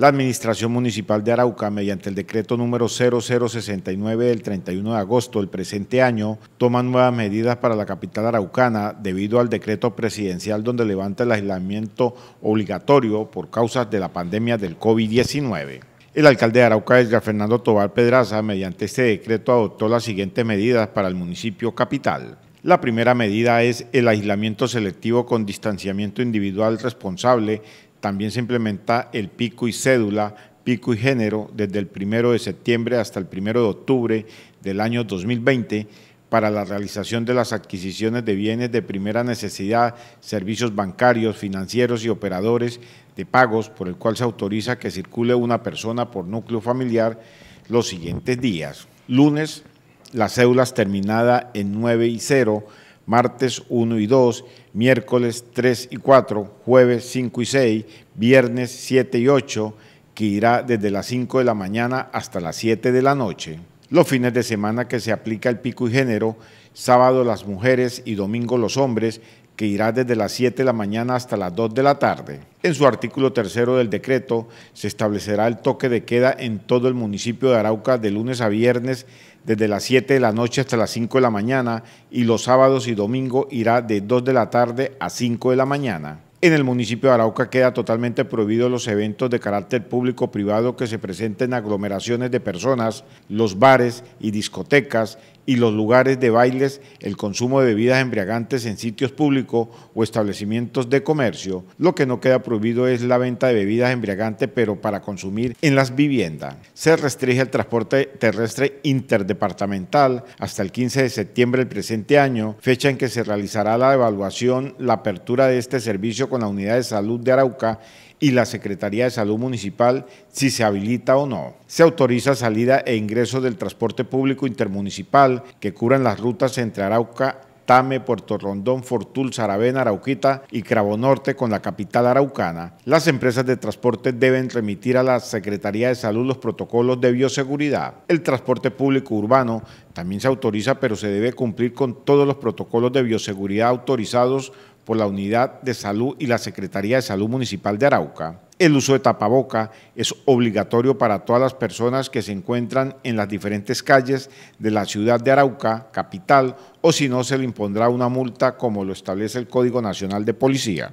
La Administración Municipal de Arauca, mediante el decreto número 0069 del 31 de agosto del presente año, toma nuevas medidas para la capital araucana debido al decreto presidencial donde levanta el aislamiento obligatorio por causas de la pandemia del COVID-19. El alcalde de Arauca, Edgar Fernando Tobal Pedraza, mediante este decreto adoptó las siguientes medidas para el municipio capital. La primera medida es el aislamiento selectivo con distanciamiento individual responsable también se implementa el pico y cédula, pico y género desde el 1 de septiembre hasta el 1 de octubre del año 2020 para la realización de las adquisiciones de bienes de primera necesidad, servicios bancarios, financieros y operadores de pagos, por el cual se autoriza que circule una persona por núcleo familiar los siguientes días. Lunes, las cédulas terminada en 9 y 0 martes 1 y 2, miércoles 3 y 4, jueves 5 y 6, viernes 7 y 8, que irá desde las 5 de la mañana hasta las 7 de la noche. Los fines de semana que se aplica el pico y género, sábado las mujeres y domingo los hombres, que irá desde las 7 de la mañana hasta las 2 de la tarde. En su artículo tercero del decreto se establecerá el toque de queda en todo el municipio de Arauca de lunes a viernes desde las 7 de la noche hasta las 5 de la mañana y los sábados y domingos irá de 2 de la tarde a 5 de la mañana. En el municipio de Arauca queda totalmente prohibido los eventos de carácter público-privado que se presenten aglomeraciones de personas, los bares y discotecas y los lugares de bailes, el consumo de bebidas embriagantes en sitios públicos o establecimientos de comercio. Lo que no queda prohibido es la venta de bebidas embriagantes, pero para consumir en las viviendas. Se restringe el transporte terrestre interdepartamental hasta el 15 de septiembre del presente año, fecha en que se realizará la evaluación, la apertura de este servicio con la Unidad de Salud de Arauca y la Secretaría de Salud Municipal si se habilita o no. Se autoriza salida e ingreso del transporte público intermunicipal que cubran las rutas entre Arauca, Tame, Puerto Rondón, Fortul, Saravena, Arauquita y Cravo Norte con la capital araucana, las empresas de transporte deben remitir a la Secretaría de Salud los protocolos de bioseguridad. El transporte público urbano también se autoriza, pero se debe cumplir con todos los protocolos de bioseguridad autorizados por la Unidad de Salud y la Secretaría de Salud Municipal de Arauca, el uso de tapaboca es obligatorio para todas las personas que se encuentran en las diferentes calles de la ciudad de Arauca, capital, o si no se le impondrá una multa como lo establece el Código Nacional de Policía.